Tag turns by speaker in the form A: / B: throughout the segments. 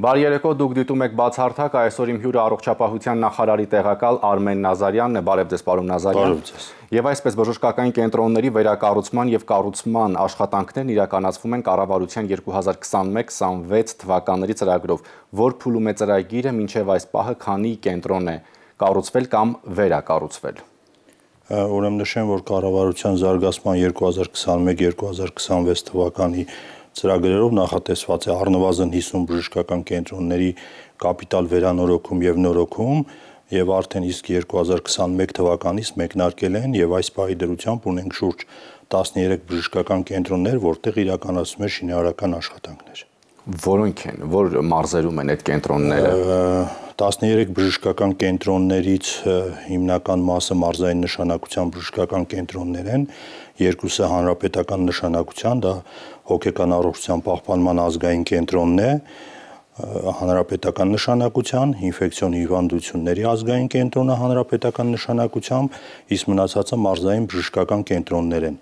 A: Բարի երեկո, դուք դիտում եք բացարձակ այսօր իմ հյուրը առողջապահության նախարարի տեղակալ Արմեն Նազարյանն է, բարև ձեզ, պարոն Նազարյան։ Բարև ձեզ։ Եվ այսպես բժշկական կենտրոնների վերակառուցման եւ կառուցման աշխատանքներն իրականացվում են կառավարության 2021-26 թվականների ծրագրով, որ փուլում է ծրագիրը մինչեւ այս պահը քանի կենտրոն է կառուցվել կամ վերակառուցվել
B: ուրեմն նշեմ, որ կառավարության զարգացման 2021-2026 թվականի ծրագրերով նախատեսված է առնվազն 50 բժշկական կենտրոնների կապիտալ վերանորոգում եւ նորոգում եւ արդեն իսկ 2021 թվականից մեկնարկել են եւ այս բայի դրությամբ ունենք շուրջ 13 բժշկական կենտրոններ, որտեղ իրականացում է շինարարական աշխատանքներ։ Որոնք են, որ մարզերում են այդ կենտրոնները։ 13 բժշկական կենտրոններից հիմնական մասը մարզային նշանակության բժշկական կենտրոններ են, երկուսը հանրապետական նշանակության, դա հոգեկան առողջության պահպանման ազգային կենտրոնն է հանրապետական նշանակության, ինֆեկցիոն հիվանդությունների ազգային կենտրոնը հանրապետական նշանակությամբ, իսկ մնացածը մարզային բժշկական կենտրոններ են։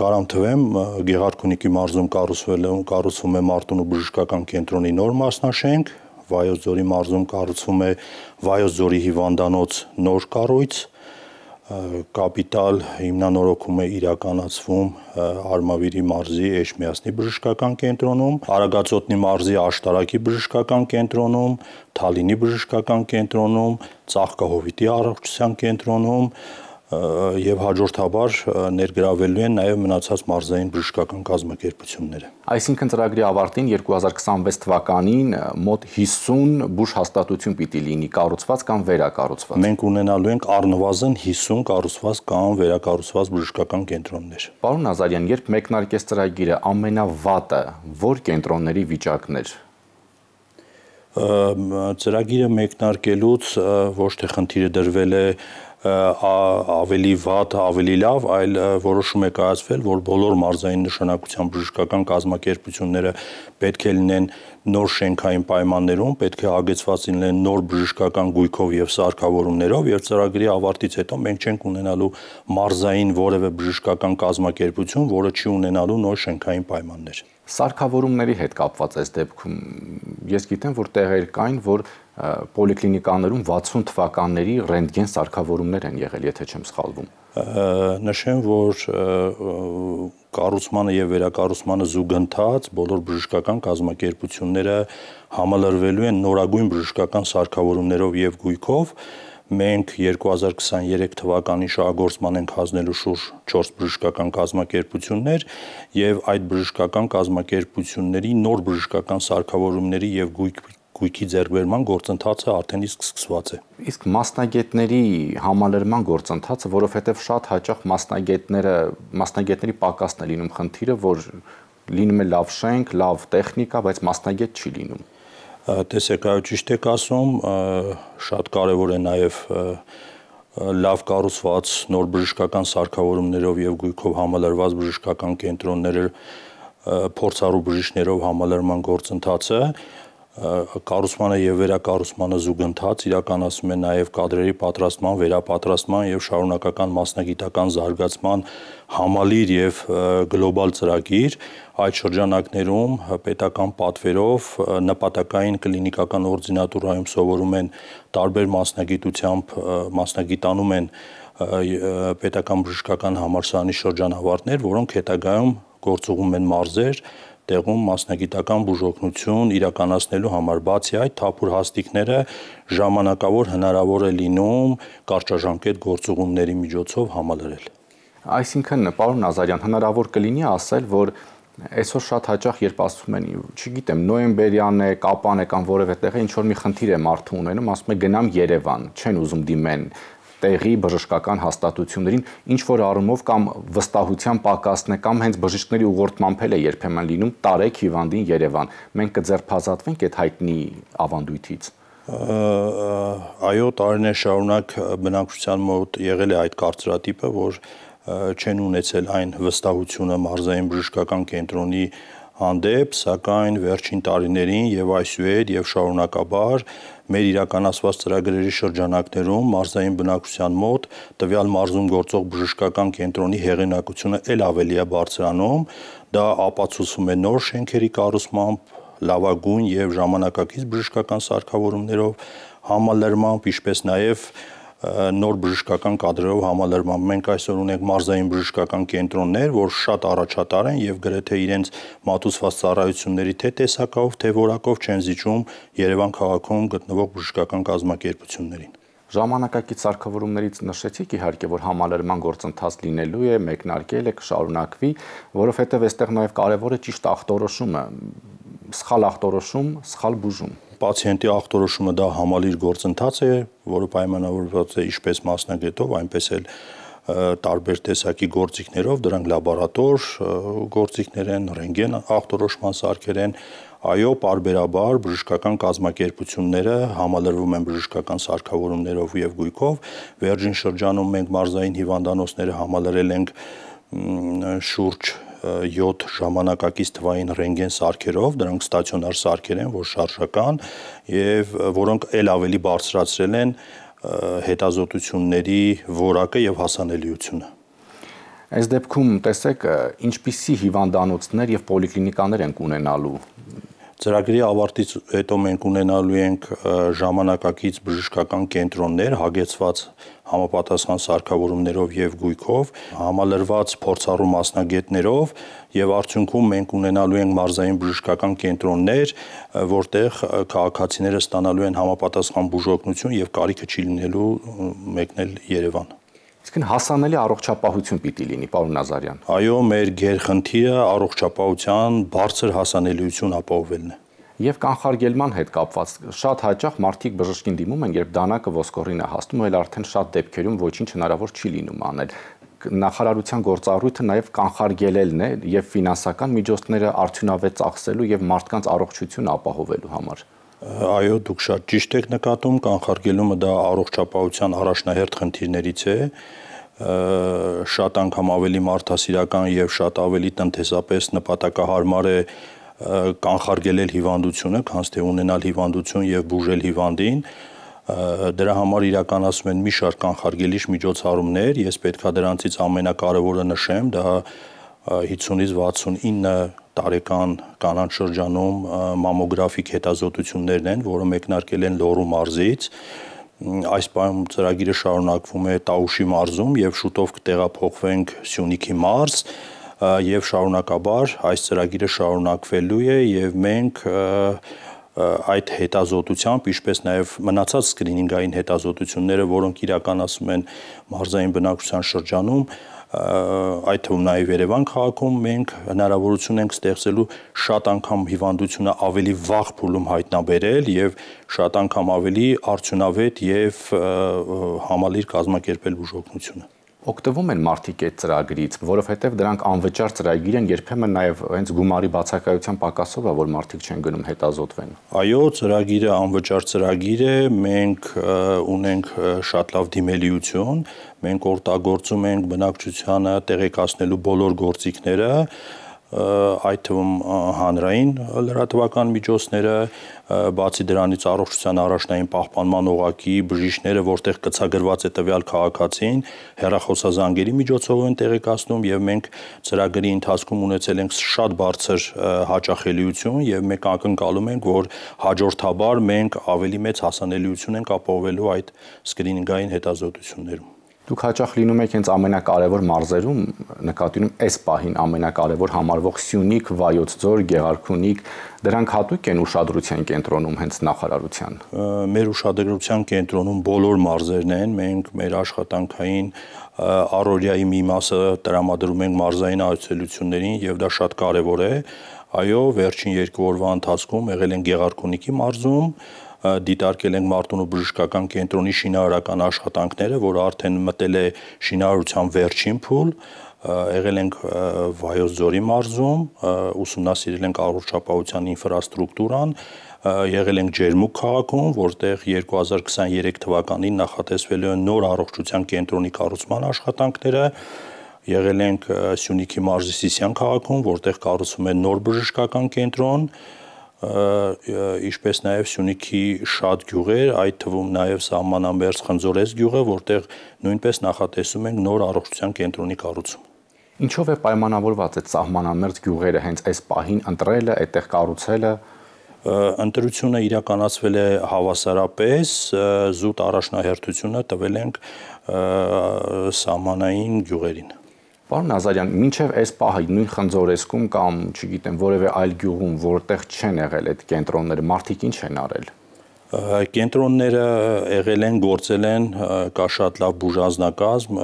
B: Կարամ թվեմ Գեղարքունիքի մարզում կառուցվել կառուցվում է Մարտունու բժշկական կենտրոնի նոր մասնաշենք, Վայոց ձորի մարզում կառուցվում է Վայոց ձորի հիվանդանոց նոր կառույց, կապիտալ հիմնանորոգում է իրականացվում Արմավիրի մարզի Էշմիածնի բժշկական կենտրոնում, Արագածոտնի մարզի Աշտարակի բժշկական կենտրոնում, Թալինի բժշկական կենտրոնում, Ծաղկահովիտի առողջության կենտրոնում, եւ հաջորդաբար ներգրավելու են նաեւ մնացած մարզային բժշկական կազմակերպությունները։ Այսինքն ծրագրի ավարտին 2026 թվականին մոտ
A: 50 բուժ հաստատություն պիտի լինի կառուցված կամ վերակառուցված։ Մենք ունենալու ենք առնվազն 50 կառուցված կամ վերակառուցված բժշկական կենտրոններ։ Պարոն Նազարյան, երբ մեկնարկեց ծրագիրը, ամենավատը ո՞ր կենտրոնների վիճակներ
B: ծրագիրը մեկնարկելուց ոչ թե խնդիրը դրվել է ավելի վատ, ավելի լավ, այլ որոշում է կայացվել, որ բոլոր մարզային նշանակության բժշկական կազմակերպությունները պետք է լինեն նոր շենքային պայմաններում, պետք է ագեցված լինեն նոր բժշկական գույքով եւ սարքավորումներով, եւ ծրագրի ավարտից հետո մենք չենք ունենալու մարզային որևէ բժշկական կազմակերպություն, որը չի ունենալու նոր շենքային պայմաններ։ Սարքավորումների հետ կապված այս դեպքում ես գիտեմ,
A: որ տեղեր կային, որ պոլիկլինիկաներում 60 թվականների ռենտգեն սարքավորումներ են եղել, եթե չեմ սխալվում։
B: Նշեմ, որ կառուցմանը եւ վերակառուցմանը զուգընթաց բոլոր բժշկական կազմակերպությունները համալրվելու են նորագույն բժշկական սարքավորումներով եւ գույքով, մենք 2023 թվականի շահագործման ենք հանձնելու շուրջ 4 բժշկական կազմակերպություններ եւ այդ բժշկական կազմակերպությունների նոր բժշկական սարքավորումների եւ գույք գույքի ձեռբերման գործընթացը արդեն իսկ սկսված է։ Իսկ մասնագետների համալրման
A: գործընթացը, որովհետև շատ հաճախ մասնագետները մասնագետների պակասն է լինում խնդիրը, որ լինում է լավ շենք, լավ տեխնիկա, բայց մասնագետ չի լինում։
B: Տեսեք, այո, ճիշտ եք ասում, շատ կարևոր է նաև լավ կառուցված նոր բժշկական սարքավորումներով եւ գույքով համալրված բժշկական կենտրոնները փորձառու բժիշկներով համալրման գործընթացը կառուցմանը եւ վերակառուցմանը զուգընթաց իրականացում է նաեւ կadrերի պատրաստման, վերապատրաստման եւ շարունակական մասնագիտական զարգացման համալիր եւ գլոբալ ծրագիր, այդ շրջանակներում պետական պատվերով նպատակային կլինիկական օրդինատուրայում սովորում են տարբեր մասնագիտությամբ մասնագիտանում են պետական բժշկական համալսարանի շրջանավարտներ, որոնք հետագայում գործողում են մարզեր, տեղում մասնագիտական բուժօգնություն իրականացնելու համար։ Բացի այդ, թափուր հաստիկները ժամանակավոր հնարավոր է լինում կարճաժամկետ գործողումների միջոցով համալրել։ Այսինքն, պարոն Ազարյան, հնարավոր կլինի ասել,
A: որ այսօր շատ հաճախ երբ ասում են, չգիտեմ, նոեմբերյան է, կապան է կամ որևէ տեղ է, ինչ որ մի խնդիր է մարդու ունենում, ասում է գնամ Երևան, չեն ուզում դիմեն տեղի բժշկական հաստատություններին ինչ որ առումով կամ վստահության պակասն է կամ հենց բժիշկների ուղղորդմամբ էլ է երբեմն լինում տարեք հիվանդին Երևան։ Մենք կձերբազատվենք այդ հայտնի
B: ավանդույթից։ Այո, տարիներ շարունակ բնակչության մոտ եղել է այդ կարծրատիպը, որ չեն ունեցել այն վստահությունը մարզային բժշկական կենտրոնի հանդեպ, սակայն վերջին տարիներին եւ այսուհետ եւ շարունակաբար մեր իրականացված ծրագրերի շրջանակներում մարզային բնակության մոտ տվյալ մարզում գործող բժշկական կենտրոնի հեղինակությունը ել ավելի է բարձրանում, դա ապացուցվում է նոր շենքերի կառուցմամբ, լավագույն եւ ժամանակակից բժշկական սարքավորումներով համալրմամբ, ինչպես նաեւ նոր բժշկական կadrերով համալրման։ Մենք այսօր ունենք մարզային բժշկական կենտրոններ, որ շատ առաջատար են եւ գրեթե իրենց մատուցված ծառայությունների թե տեսակով, թե որակով չեն զիջում Երևան քաղաքում գտնվող բժշկական կազմակերպություններին։ Ժամանակակից սարքավորումներից
A: նշեցիք իհարկե, որ համալրման գործընթաց լինելու է, մեկնարկել է, կշարունակվի, որովհետև
B: այստեղ նաև կարևոր է ճիշտ ախտորոշումը, սխալ ախտորոշում, սխալ բուժում։ Պացիենտի ախտորոշումը դա համալիր գործընթաց է, որը պայմանավորված է ինչպես մասնագետով, այնպես էլ տարբեր տեսակի գործիքներով, դրանք լաբորատոր գործիքներ են, ռենտգեն ախտորոշման սարքեր են, այո, parberabar բժշկական կազմակերպությունները համալրվում են բժշկական սարքավորումներով եւ գույքով։ Վերջին շրջանում մենք մարզային հիվանդանոցները համալրել ենք շուրջ 7 ժամանակակից թվային ռենտգեն սարքերով, դրանք ստացիոնար սարքեր են, որ շարժական եւ որոնք ել ավելի բարձրացրել են հետազոտությունների որակը եւ հասանելիությունը։
A: Այս դեպքում տեսեք,
B: ինչպիսի հիվանդանոցներ եւ պոլիկլինիկաներ են կունենալու Ծրագրի ավարտից հետո մենք ունենալու ենք ժամանակակից բժշկական կենտրոններ հագեցված համապատասխան սարքավորումներով եւ գույքով, համալրված փորձառու մասնագետներով եւ արդյունքում մենք ունենալու ենք մարզային բժշկական կենտրոններ, որտեղ քաղաքացիները ստանալու են համապատասխան բուժօգնություն եւ կարիքը չի լինելու մեկնել Երևան։ Այսինքն հասանելի առողջապահություն պիտի լինի, պարոն Նազարյան։ Այո, մեր գերխնդիրը
A: առողջապահության բարձր հասանելիություն ապահովելն է եւ կանխարգելման հետ կապված շատ հաճախ մարդիկ բժշկին դիմում են, երբ դանակը ոսկորին է հասնում, այլ արդեն շատ դեպքերում ոչինչ հնարավոր չի լինում անել նախարարության գործառույթը նաև կանխարգելելն է եւ
B: ֆինանսական միջոցները
A: արդյունավետ ծախսելու եւ մարդկանց առողջությունը ապահովելու համար։
B: Այո, դուք շատ ճիշտ եք նկատում, կանխարգելումը դա առողջապահության առաջնահերթ խնդիրներից է։ Շատ անգամ ավելի մարդասիրական եւ շատ ավելի տնտեսապես նպատակահարմար է կանխարգելել հիվանդությունը, քան թե ունենալ հիվանդություն եւ բուժել հիվանդին դրա համար իրականացում են մի շարք կանխարգելիչ միջոցառումներ, ես պետքա դրանցից ամենակարևորը նշեմ, դա 50-ից 69 տարեկան կանանց շրջանում մամոգրաֆիկ հետազոտություններն են, որը մեկնարկել են Լոռու մարզից։ Այս պայմ ծրագիրը շարունակվում է Տաուշի մարզում եւ շուտով կտեղափոխվենք Սյունիքի մարզ եւ շարունակաբար այս ծրագիրը շարունակվելու է եւ մենք այդ հետազոտությամբ, ինչպես նաև մնացած սկրինինգային հետազոտությունները, որոնք իրականացում են մարզային բնակության շրջանում, այդ թվում նաև Երևան քաղաքում մենք հնարավորություն ենք ստեղծելու շատ անգամ հիվանդությունը ավելի վաղ փուլում հայտնաբերել եւ շատ անգամ ավելի արդյունավետ եւ համալիր կազմակերպել բուժօգնությունը օգտվում են մարդիկ այդ ծրագրից, որովհետև դրանք անվճար ծրագիր են, երբեմն
A: նաև հենց գումարի բացակայության պակասով է, որ մարդիկ չեն գնում հետազոտվեն։
B: Այո, ծրագիրը անվճար ծրագիր է, մենք ունենք շատ լավ դիմելիություն, մենք օգտագործում ենք բնակչությանը տեղեկացնելու բոլոր գործիքները, այդ թվում հանրային լրատվական միջոցները, բացի դրանից առողջության առաջնային պահպանման օղակի բժիշկները, որտեղ կցագրված է տվյալ քաղաքացին, հերախոսազանգերի միջոցով են տեղեկացնում եւ մենք ծրագրի ընթացքում ունեցել ենք շատ բարձր հաճախելիություն եւ մենք ակնկալում ենք, որ հաջորդաբար մենք ավելի մեծ հասանելիություն ենք ապահովելու այդ սկրինինգային հետազոտություններում։
A: Դուք հաճախ լինում եք հենց ամենակարևոր մարզերում, նկատինում այս պահին ամենակարևոր համարվող Սյունիք, Վայոց Ձոր, Գեղարքունիք, դրանք հատուկ են ուշադրության կենտրոնում հենց
B: նախարարության։ Մեր ուշադրության կենտրոնում բոլոր մարզերն են, մենք մեր աշխատանքային առօրյայի մի մասը տրամադրում ենք մարզային այցելություններին եւ դա շատ կարեւոր է։ Այո, վերջին 2 օրվա ընթացքում եղել են Գեղարքունիքի մարզում, դիտարկել ենք Մարտունու բժշկական կենտրոնի շինարարական աշխատանքները, որը արդեն մտել է շինարարության վերջին փուլ, եղել ենք Վայոց ձորի մարզում, ուսումնասիրել ենք առողջապահության ինֆրաստրուկտուրան, եղել ենք Ջերմուկ քաղաքում, որտեղ 2023 թվականին նախատեսվել է նոր առողջության կենտրոնի կառուցման աշխատանքները, եղել ենք Սյունիքի մարզի Սիսիան քաղաքում, որտեղ կառուցվում է նոր բժշկական կենտրոն, ինչպես նաև Սյունիքի շատ գյուղեր, այդ թվում նաև սահմանամերձ Խնձորես գյուղը, որտեղ նույնպես նախատեսում ենք նոր առողջության կենտրոնի կառուցում։ Ինչով է պայմանավորված այդ սահմանամերձ գյուղերը հենց այս պահին ընտրելը, այդտեղ կառուցելը, ընտրությունը իրականացվել է հավասարապես զուտ առաջնահերթությունը տվել ենք սահմանային գյուղերին։ Պարոն Նազարյան, մինչև այս պահը նույն խնձորեսկում
A: կամ, չգիտեմ, որևէ այլ գյուղում, որտեղ չեն եղել այդ կենտրոնները, մարդիկ ինչ են արել
B: կենտրոնները եղել են, գործել են, կա շատ լավ բուժանձնակազմ,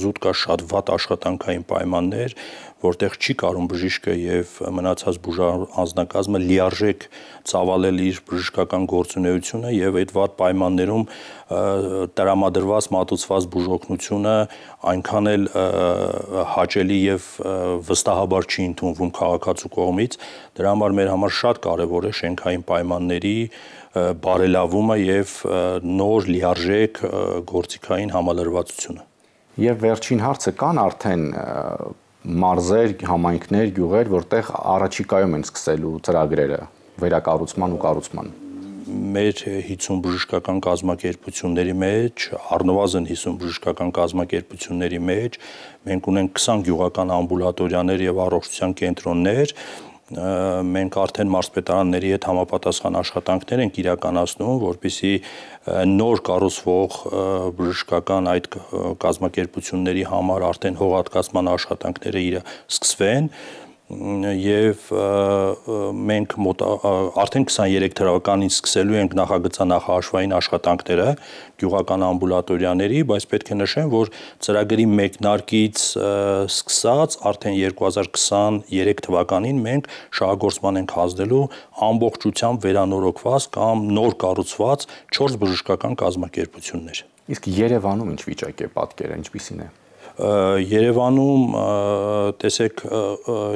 B: զուտ կա շատ վատ աշխատանքային պայմաններ, որտեղ չի կարող բժիշկը եւ մնացած բուժար անձնակազմը լիարժեք ծավալել իր բժշկական գործունեությունը եւ այդ վատ պայմաններում տրամադրված մատուցված բուժօգնությունը այնքան էլ հաճելի եւ վստահաբար չի ընդունվում քաղաքացու կողմից դրա համար մեր համար շատ կարեւոր է շենքային պայմանների բարելավումը եւ նոր լիարժեք գործիքային համալրվածությունը
A: Եվ վերջին հարցը կան արդեն մարզեր, համայնքներ, գյուղեր, որտեղ առաջիկայում են սկսելու ծրագրերը վերակառուցման ու կառուցման
B: մեր 50 բժշկական կազմակերպությունների մեջ, առնվազն 50 բժշկական կազմակերպությունների մեջ մենք ունենք 20 գյուղական ամբուլատորիաներ եւ առողջության կենտրոններ, մենք արդեն մարզպետարանների հետ համապատասխան աշխատանքներ ենք իրականացնում, որբիսի նոր կառուցվող բժշկական այդ կազմակերպությունների համար արդեն հողատկացման աշխատանքները իր սկսվեն, եւ մենք մոտ արդեն 23 թվականին սկսելու ենք նախագծանախաշվային աշխատանքները գյուղական ամբուլատորիաների, բայց պետք է նշեմ, որ ծրագրի մեկնարկից սկսած արդեն 2023 թվականին մենք շահագործման ենք ազդելու ամբողջությամբ վերանորոգված կամ նոր կառուցված 4 բժշկական կազմակերպություններ։ Իսկ Երևանում ինչ վիճակ է պատկերը, ինչպիսին է։ Ա, Երևանում տեսեք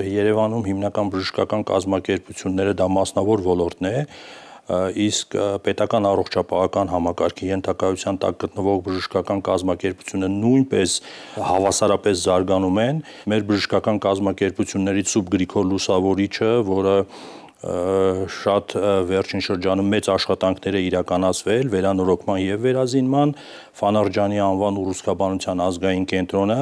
B: Երևանում հիմնական բժշկական կազմակերպությունները դա մասնավոր ոլորտն է իսկ պետական առողջապահական համակարգի ենթակայության տակ գտնվող բժշկական կազմակերպությունը նույնպես հավասարապես զարգանում են մեր բժշկական կազմակերպությունների Սուբ Գրիգոր Լուսավորիչը, որը շատ վերջին շրջանում մեծ աշխատանքները իրականացվել վերանորոգման եւ վերազինման Ֆանարջանի անվան ռուսկաբանության ազգային կենտրոնը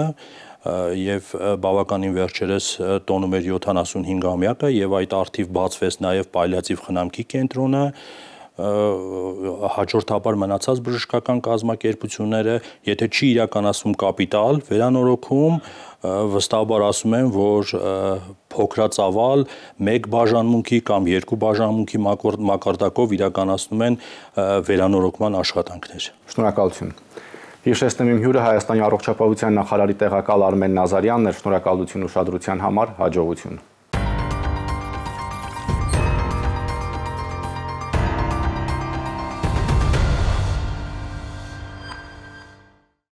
B: եւ բավականին վերջերս տոնում էր 75-ամյակը եւ այդ արդիվ բացվեց նաեւ պալիատիվ խնամքի կենտրոնը հաջորդաբար մնացած բժշկական կազմակերպությունները, եթե չի իրականացում կապիտալ, վերանորոգում վստահաբար ասում եմ, որ փոքրածավալ մեկ բաժանմունքի կամ երկու բաժանմունքի մակարդակով իրականացնում են վերանորոգման աշխատանքներ։ Շնորհակալություն։ Հիշեցնեմ իմ
A: հյուրը Հայաստանի առողջապահության նախարարի տեղակալ Արմեն Նազարյանն էր։ Շնորհակալություն ուշադրության համար, հաջողություն։